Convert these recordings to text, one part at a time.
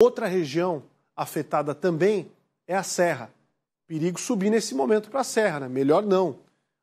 Outra região afetada também é a Serra. Perigo subir nesse momento para a Serra, né? melhor não.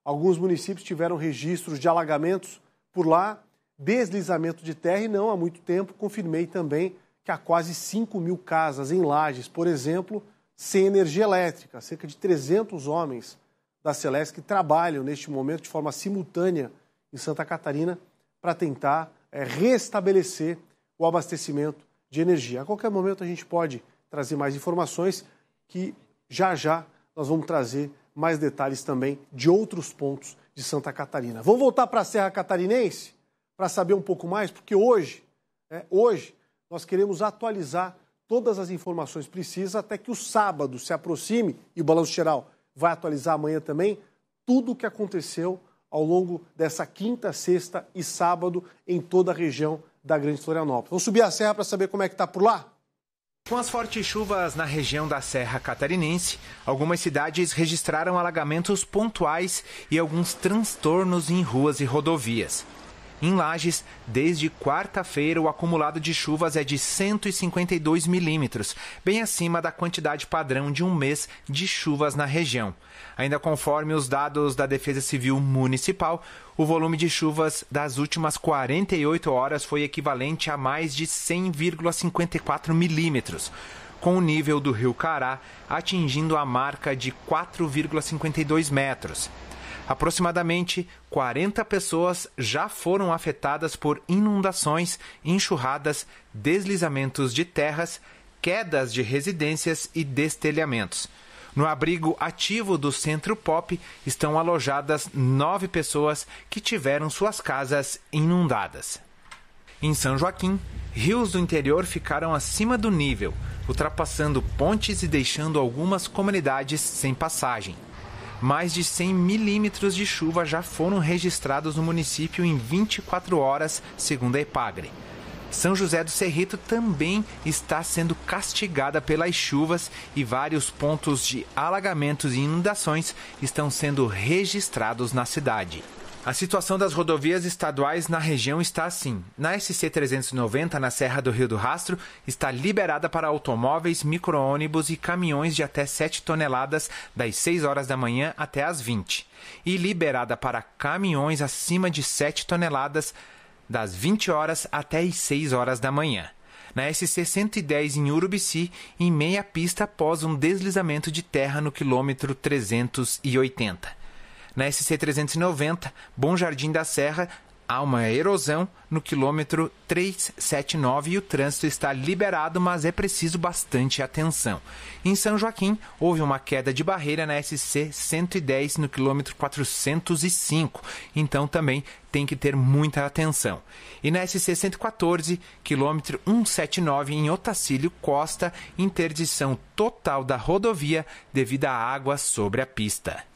Alguns municípios tiveram registros de alagamentos por lá, deslizamento de terra e não há muito tempo confirmei também que há quase 5 mil casas em lajes, por exemplo, sem energia elétrica. Cerca de 300 homens da Celeste que trabalham neste momento de forma simultânea em Santa Catarina para tentar é, restabelecer o abastecimento de energia. A qualquer momento a gente pode trazer mais informações que já já nós vamos trazer mais detalhes também de outros pontos de Santa Catarina. Vamos voltar para a Serra Catarinense para saber um pouco mais, porque hoje, é, hoje nós queremos atualizar todas as informações precisas até que o sábado se aproxime e o balanço geral vai atualizar amanhã também tudo o que aconteceu ao longo dessa quinta, sexta e sábado em toda a região da Grande Florianópolis. Vamos subir a serra para saber como é que está por lá? Com as fortes chuvas na região da Serra Catarinense, algumas cidades registraram alagamentos pontuais e alguns transtornos em ruas e rodovias. Em Lages, desde quarta-feira, o acumulado de chuvas é de 152 milímetros, bem acima da quantidade padrão de um mês de chuvas na região. Ainda conforme os dados da Defesa Civil Municipal, o volume de chuvas das últimas 48 horas foi equivalente a mais de 100,54 milímetros com o nível do rio Cará atingindo a marca de 4,52 metros. Aproximadamente 40 pessoas já foram afetadas por inundações, enxurradas, deslizamentos de terras, quedas de residências e destelhamentos. No abrigo ativo do Centro Pop estão alojadas nove pessoas que tiveram suas casas inundadas. Em São Joaquim, rios do interior ficaram acima do nível, ultrapassando pontes e deixando algumas comunidades sem passagem mais de 100 milímetros de chuva já foram registrados no município em 24 horas, segundo a Epagre. São José do Cerrito também está sendo castigada pelas chuvas e vários pontos de alagamentos e inundações estão sendo registrados na cidade. A situação das rodovias estaduais na região está assim. Na SC 390, na Serra do Rio do Rastro, está liberada para automóveis, micro-ônibus e caminhões de até 7 toneladas das 6 horas da manhã até as 20. E liberada para caminhões acima de 7 toneladas das 20 horas até as 6 horas da manhã. Na SC 110 em Urubici, em meia pista após um deslizamento de terra no quilômetro 380. Na SC390, Bom Jardim da Serra, há uma erosão no quilômetro 379 e o trânsito está liberado, mas é preciso bastante atenção. Em São Joaquim, houve uma queda de barreira na SC 110 no quilômetro 405, então também tem que ter muita atenção. E na SC 114, quilômetro 179 em Otacílio Costa, interdição total da rodovia devido à água sobre a pista.